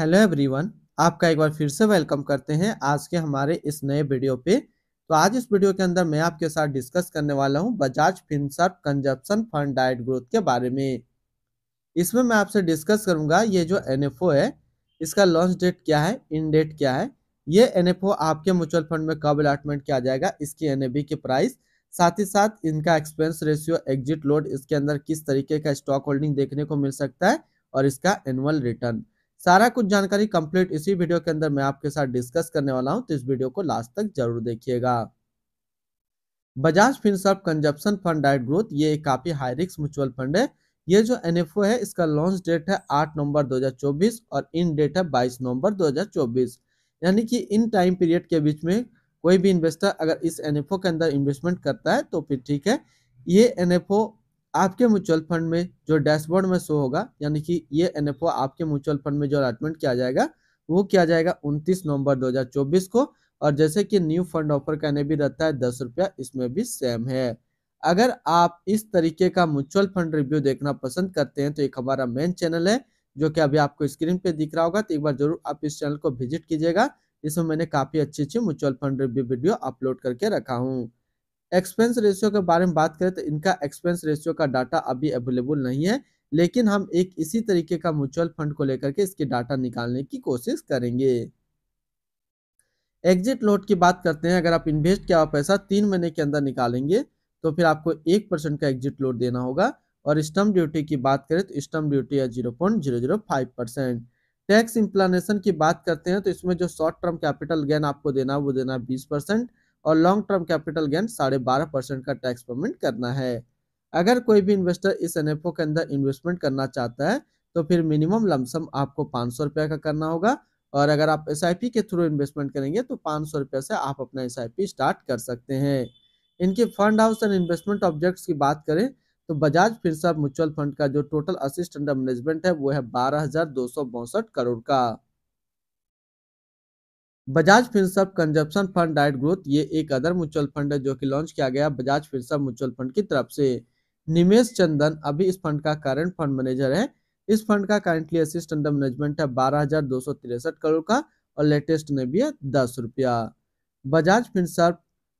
hello everyone आपका एक बार फिर से वेलकम करते हैं आज के हमारे इस नए वीडियो पे तो आज इस वीडियो के अंदर मैं आपके साथ डिस्कस करने वाला हूं बजाज फिनसर्फ कंजप्शन फंड डाइट ग्रोथ के बारे में इसमें मैं आपसे डिस्कस करूंगा ये जो एन है इसका लॉन्च डेट क्या है इन डेट क्या है ये एन आपके म्यूचुअल फंड में कब अलाटमेंट किया जाएगा इसकी एन की प्राइस साथ ही साथ इनका एक्सपेंस रेशियो एग्जिट लोड इसके अंदर किस तरीके का स्टॉक होल्डिंग देखने को मिल सकता है और इसका एनुअल रिटर्न सारा कुछ जानकारी कंप्लीट इसी वीडियो के अंदर मैं आपके साथ डिस्कस करने वाला हूं तो इस वीडियो को लास्ट तक जरूर देखिएगा बजाज फिनसर्व कंजप्शन फंड डाइट ग्रोथ ये काफी हाई रिस्क म्यूचुअल फंड है ये जो एन है इसका लॉन्च डेट है आठ नवंबर दो और इन डेट है बाईस नवंबर दो यानी कि इन टाइम पीरियड के बीच में कोई भी इन्वेस्टर अगर इस एनएफओ के अंदर इन्वेस्टमेंट करता है तो फिर ठीक है ये एनएफओ आपके म्यूचुअल फंड में जो डैशबोर्ड में शो होगा यानी कि ये एन आपके म्यूचुअल फंड में जो अलाटमेंट किया जाएगा वो किया जाएगा उनतीस नवंबर 2024 को और जैसे कि न्यू फंड ऑफर का एन रहता है दस रुपया इसमें भी सेम है अगर आप इस तरीके का म्यूचुअल फंड रिव्यू देखना पसंद करते हैं तो एक हमारा मेन चैनल है जो कि अभी आपको स्क्रीन पे दिख रहा होगा तो एक बार जरूर आप इस चैनल को विजिट कीजिएगा इसमें मैंने काफ़ी अच्छी अच्छी mutual fund review video upload करके रखा हूँ एक्सपेंस रेशियो के बारे में बात करें तो इनका एक्सपेंस रेशियो का डाटा अभी अवेलेबल नहीं है लेकिन हम एक इसी तरीके का म्यूचुअल फंड को लेकर के इसके डाटा निकालने की कोशिश करेंगे एग्जिट लोट की बात करते हैं अगर आप इन्वेस्ट किया हुआ पैसा तीन महीने के अंदर निकालेंगे तो फिर आपको एक परसेंट का एग्जिट लोट देना होगा और स्टम्प ड्यूटी की बात करें तो स्टम्प ड्यूटी है zero point zero zero five percent tax implication की बात करते हैं तो इसमें जो शॉर्ट टर्म कैपिटल गेन आपको देना है वो देना है बीस परसेंट और लॉन्ग टर्म कैपिटल गेन साढ़े बारह परसेंट का टैक्स पेमेंट करना है अगर कोई भी इन्वेस्टर इस एन के अंदर इन्वेस्टमेंट करना चाहता है तो फिर मिनिमम लमसम आपको पाँच सौ रुपये का करना होगा और अगर आप एस के थ्रू इन्वेस्टमेंट करेंगे तो पाँच सौ रुपये से आप अपना एस स्टार्ट कर सकते हैं इनके fund house and investment objects की बात करें तो बजाज फिरसा म्यूचुअल फंड का जो टोटल असिस्ट अंडर मैनेजमेंट है वो है बारह करोड़ का बजाज फिनसअप कंजप्शन फंड डायट ग्रोथ ये एक अदर म्यूचुअल फंड है जो कि लॉन्च किया गया बजाज फिनसअप म्यूचुअल फंड की तरफ से निमेश चंदन अभी इस फंड का करंट फंड मैनेजर है इस फंड का करंटली असिस्ट अंडर मैनेजमेंट है बारह करोड़ का और लेटेस्ट ने भी है दस रुपया बजाज फिनसर्व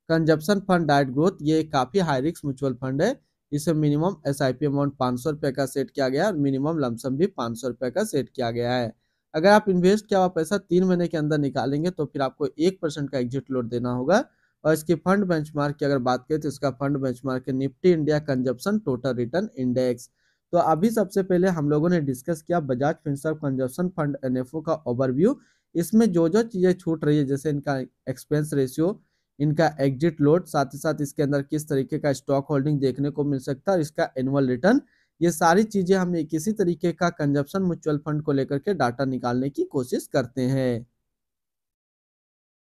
कंजप्शन फंड डायट ग्रोथ ये काफ़ी हाई रिस्क म्यूचुअल फंड है इसे minimum S I P amount पाँच सौ रुपये का सेट किया गया है और मिनिमम लमसम भी पाँच सौ रुपये का सेट किया गया है अगर आप इन्वेस्ट किया हुआ पैसा तीन महीने के अंदर निकालेंगे तो फिर आपको एक परसेंट का एग्जिट लोड देना होगा और इसकी फंड बेंचमार्क की अगर बात करें तो इसका फंड बेंचमार्क है Nifty India consumption total return index तो अभी सबसे पहले हम लोगों ने डिस्कस किया Bajaj Finserv consumption fund N का ओवरव्यू इसमें जो जो चीज़ें छूट रही है जैसे इनका एक्सपेंस रेशियो इनका एग्जिट लोड साथ ही साथ इसके अंदर किस तरीके का स्टॉक होल्डिंग देखने को मिल सकता है और इसका एनुअल रिटर्न ये सारी चीज़ें हम एक किसी तरीके का कंजप्शन म्यूचुअल फंड को लेकर के डाटा निकालने की कोशिश करते हैं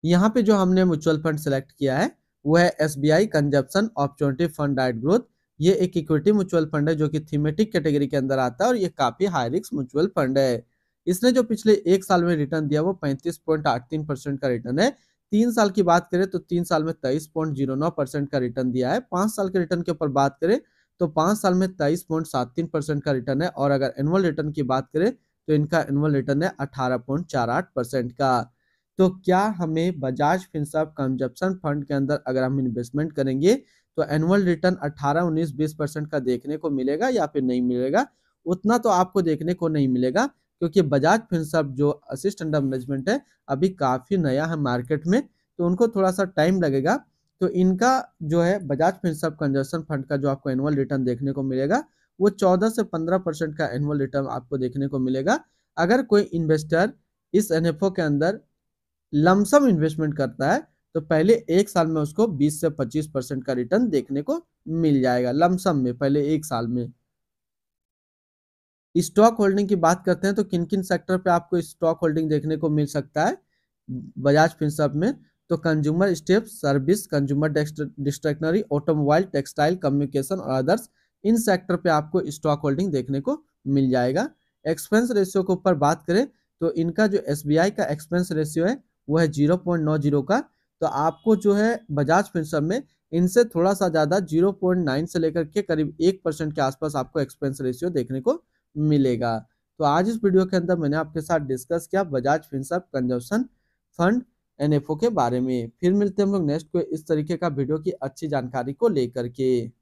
यहाँ पे जो हमने म्यूचुअल फंड सेलेक्ट किया है वह है S B I consumption opportunity fund डाइट ग्रोथ ये एक इक्विटी म्यूचुअल फंड है जो कि थीमेटिक कैटेगरी के अंदर आता है और ये काफ़ी हाई रिस्क म्यूचुअल फंड है इसने जो पिछले एक साल में रिटर्न दिया वो पैंतीस पॉइंट आठ तीन परसेंट का रिटर्न है तीन साल की बात करें तो तीन साल में तेईस पॉइंट जीरो नौ परसेंट का रिटर्न दिया है पांच साल के रिटर्न के ऊपर बात करें तो पांच साल में तेईस पॉइंट सात तीन परसेंट का रिटर्न है और अगर एनुअल रिटर्न की बात करें तो इनका एनुअल रिटर्न है अठारह पॉइंट चार आठ परसेंट का तो क्या हमें बजाज फिंसअप कंजप्शन फंड के अंदर अगर हम इन्वेस्टमेंट करेंगे तो एनुअल रिटर्न अठारह उन्नीस बीस परसेंट का देखने को मिलेगा या फिर नहीं मिलेगा उतना तो आपको देखने को नहीं मिलेगा क्योंकि बजाज फिंसअप जो असिस्टेंट मैनेजमेंट है अभी काफ़ी नया है मार्केट में तो उनको थोड़ा सा टाइम लगेगा तो इनका जो है बजाज फिंसअप कंजर्शन फंड का जो आपको एनुअल रिटर्न देखने को मिलेगा वो चौदह से पंद्रह परसेंट का एनुअल रिटर्न आपको देखने को मिलेगा अगर कोई इन्वेस्टर इस एन के अंदर लमसम इन्वेस्टमेंट करता है तो पहले एक साल में उसको 20 से 25 परसेंट का रिटर्न देखने को मिल जाएगा लमसम में पहले एक साल में स्टॉक होल्डिंग की बात करते हैं तो किन किन सेक्टर पे आपको स्टॉक होल्डिंग देखने को मिल सकता है बजाज फिंसअप में तो consumer staples service consumer discretionary automobile textile communication और अदर्स इन सेक्टर पे आपको स्टॉक होल्डिंग देखने को मिल जाएगा एक्सपेंस रेशियो के ऊपर बात करें तो इनका जो एस का एक्सपेंस रेशियो है वो है जीरो पॉइंट नौ जीरो का तो आपको जो है बजाज फिंसर में इनसे थोड़ा सा ज़्यादा जीरो पॉइंट नाइन से लेकर के करीब एक परसेंट के आसपास आपको एक्सपेंस रेशियो देखने को मिलेगा तो आज इस वीडियो के अंदर मैंने आपके साथ डिस्कस किया Bajaj Finserv consumption fund NFO के बारे में फिर मिलते हैं हम लोग नेक्स्ट को इस तरीके का वीडियो की अच्छी जानकारी को लेकर के